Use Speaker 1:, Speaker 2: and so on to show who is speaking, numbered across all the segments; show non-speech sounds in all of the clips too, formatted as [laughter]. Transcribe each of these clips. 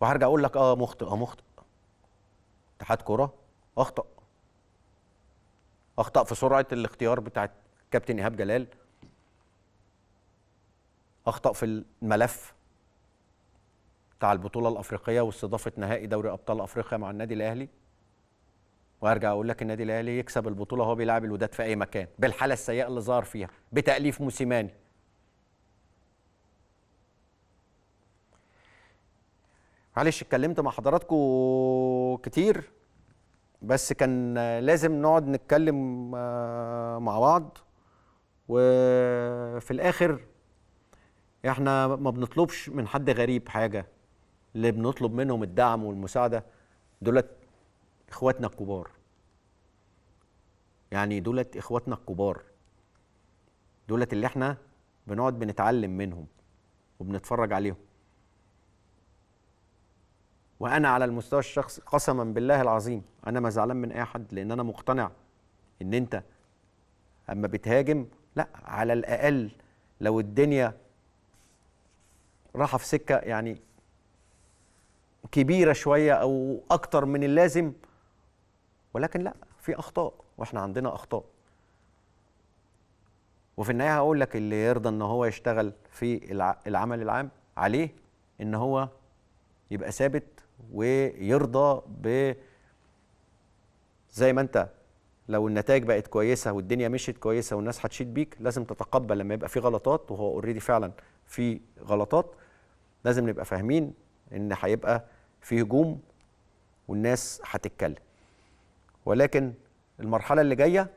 Speaker 1: وهرجع اقول لك اه مخطئ اه مخطئ اتحاد كره اخطا اخطا في سرعه الاختيار بتاعت كابتن ايهاب جلال اخطا في الملف بتاع البطوله الافريقيه واستضافه نهائي دوري ابطال افريقيا مع النادي الاهلي وارجع اقول لك النادي الاهلي يكسب البطوله وهو بيلعب الوداد في اي مكان بالحاله السيئه اللي ظهر فيها بتاليف موسيماني معلش اتكلمت مع حضراتكم كتير بس كان لازم نقعد نتكلم آه، مع بعض وفي الاخر احنا ما بنطلبش من حد غريب حاجه اللي بنطلب منهم الدعم والمساعده دولت اخواتنا الكبار يعني دولت اخواتنا الكبار دولت اللي احنا بنقعد بنتعلم منهم وبنتفرج عليهم وانا على المستوى الشخصي قسما بالله العظيم انا ما زعلان من اي حد لان انا مقتنع ان انت اما بتهاجم لا على الاقل لو الدنيا راحه في سكه يعني كبيره شويه او اكتر من اللازم ولكن لا في اخطاء واحنا عندنا اخطاء وفي النهايه هقول لك اللي يرضى ان هو يشتغل في العمل العام عليه ان هو يبقى ثابت ويرضى ب زي ما انت لو النتائج بقت كويسه والدنيا مشيت كويسه والناس هتشيد بيك لازم تتقبل لما يبقى في غلطات وهو اوريدي فعلا في غلطات لازم نبقى فاهمين ان هيبقى في هجوم والناس هتتكلم ولكن المرحله اللي جايه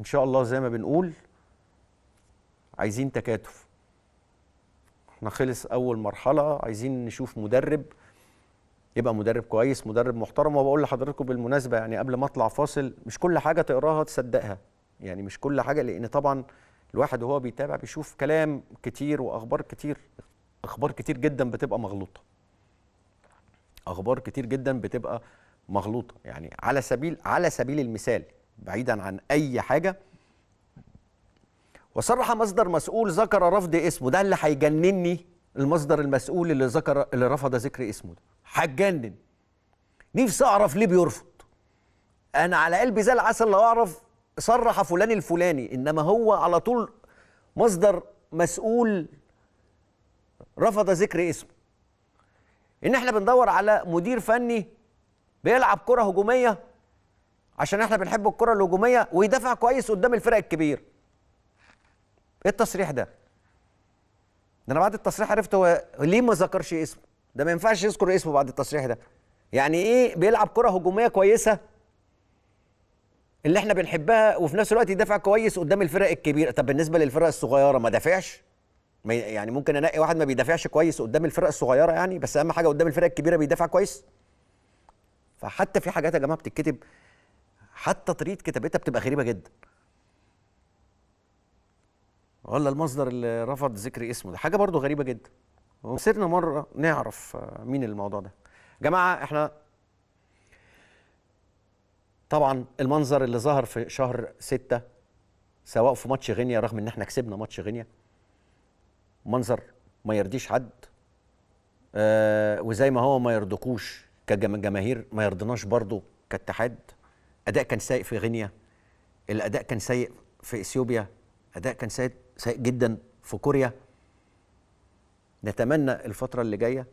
Speaker 1: ان شاء الله زي ما بنقول عايزين تكاتف احنا خلص اول مرحله عايزين نشوف مدرب يبقى مدرب كويس مدرب محترم وبقول لحضراتكم بالمناسبه يعني قبل ما اطلع فاصل مش كل حاجه تقراها تصدقها يعني مش كل حاجه لان طبعا الواحد وهو بيتابع بيشوف كلام كتير واخبار كتير اخبار كتير جدا بتبقى مغلوطه اخبار كتير جدا بتبقى مغلوطه يعني على سبيل على سبيل المثال بعيدا عن اي حاجه وصرح مصدر مسؤول ذكر رفض اسمه ده اللي هيجنني المصدر المسؤول اللي ذكر اللي رفض ذكر اسمه ده هتجنن نفسي اعرف ليه بيرفض انا على قلبي زي العسل لو اعرف صرح فلان الفلاني انما هو على طول مصدر مسؤول رفض ذكر اسمه ان احنا بندور على مدير فني بيلعب كره هجوميه عشان احنا بنحب الكره الهجوميه ويدافع كويس قدام الفرق الكبيره ايه التصريح ده ده انا بعد التصريح عرفت هو ليه ما ذكرش اسمه ده ما ينفعش يذكر اسمه بعد التصريح ده يعني ايه بيلعب كره هجوميه كويسه اللي احنا بنحبها وفي نفس الوقت يدافع كويس قدام الفرق الكبيره طب بالنسبه للفرق الصغيره ما دافعش يعني ممكن انقي واحد ما بيدافعش كويس قدام الفرق الصغيره يعني بس اهم حاجه قدام الفرق الكبيره بيدافع كويس فحتى في حاجات يا جماعه بتتكتب حتى طريقه كتابتها بتبقى غريبه جدا ولا المصدر اللي رفض ذكر اسمه ده حاجه برضو غريبه جدا وصرنا مره نعرف آه، مين الموضوع ده جماعه احنا طبعا المنظر اللي ظهر في شهر ستة سواء في ماتش غينيا رغم ان احنا كسبنا ماتش غينيا منظر ما يرضيش حد آه وزي ما هو ما يرضكوش كجماهير ما يرضناش برضو كاتحاد اداء كان سيء في غينيا الاداء كان سيء في اثيوبيا اداء كان سيء سيء جدا في كوريا نتمنى الفتره اللي جايه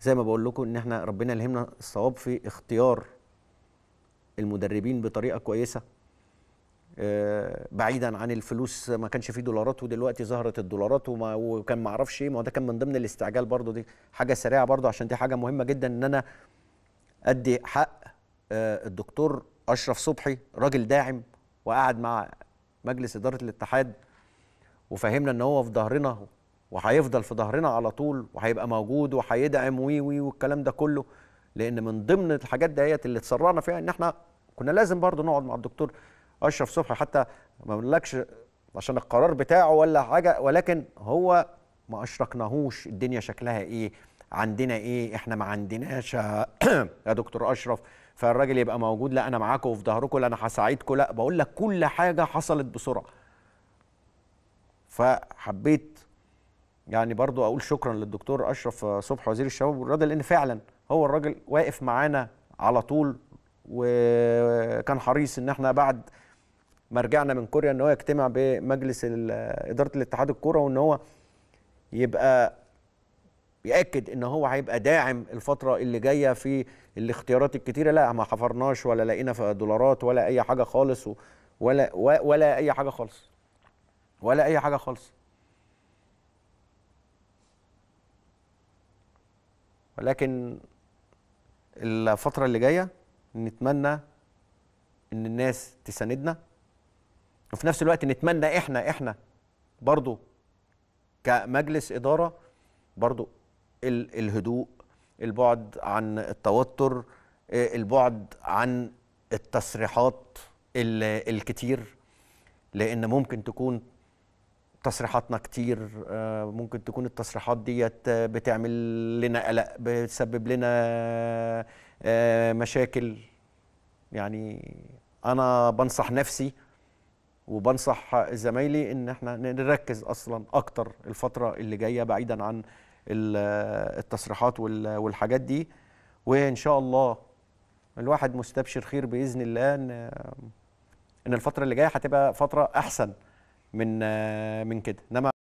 Speaker 1: زي ما بقول لكم ان احنا ربنا يلهمنا الصواب في اختيار المدربين بطريقه كويسه آه، بعيدا عن الفلوس ما كانش فيه دولارات ودلوقتي ظهرت الدولارات وما وكان ما اعرفش ايه ما هو ده كان من ضمن الاستعجال برضو دي حاجه سريعه برضو عشان دي حاجه مهمه جدا ان انا ادي حق آه، الدكتور اشرف صبحي راجل داعم وقعد مع مجلس اداره الاتحاد وفهمنا ان هو في ظهرنا وهيفضل في ظهرنا على طول وهيبقى موجود وهيدعم وي وي والكلام ده كله لان من ضمن الحاجات ديت اللي اتسرعنا فيها ان احنا كنا لازم برضو نقعد مع الدكتور اشرف صبحي حتى ما بقولكش عشان القرار بتاعه ولا حاجه ولكن هو ما اشركناهوش الدنيا شكلها ايه عندنا ايه احنا ما عندناش [clears throat] يا دكتور اشرف فالراجل يبقى موجود لا انا معاكم وفي ظهركم لا انا هساعدكم لا بقول لك كل حاجه حصلت بسرعه فحبيت يعني برضو اقول شكرا للدكتور اشرف صبحي وزير الشباب والرياضه لان فعلا هو الراجل واقف معانا على طول وكان حريص ان احنا بعد ما رجعنا من كوريا ان هو يجتمع بمجلس اداره الاتحاد الكوره وان هو يبقى ياكد ان هو هيبقى داعم الفتره اللي جايه في الاختيارات الكتيره لا ما حفرناش ولا لقينا دولارات ولا اي حاجه خالص ولا ولا اي حاجه خالص ولا اي حاجه خالص ولكن الفترة اللي جاية نتمنى إن الناس تساندنا وفي نفس الوقت نتمنى إحنا إحنا برضو كمجلس إدارة برضو الهدوء البعد عن التوتر البعد عن التصريحات الكتير لأن ممكن تكون تصريحاتنا كتير آه، ممكن تكون التصريحات ديت بتعمل لنا قلق بتسبب لنا آه، مشاكل يعني انا بنصح نفسي وبنصح زمايلي ان احنا نركز اصلا اكتر الفتره اللي جايه بعيدا عن آه، التصريحات والحاجات دي وان شاء الله الواحد مستبشر خير باذن الله ان ان الفتره اللي جايه هتبقى فتره احسن من آه، من كده انما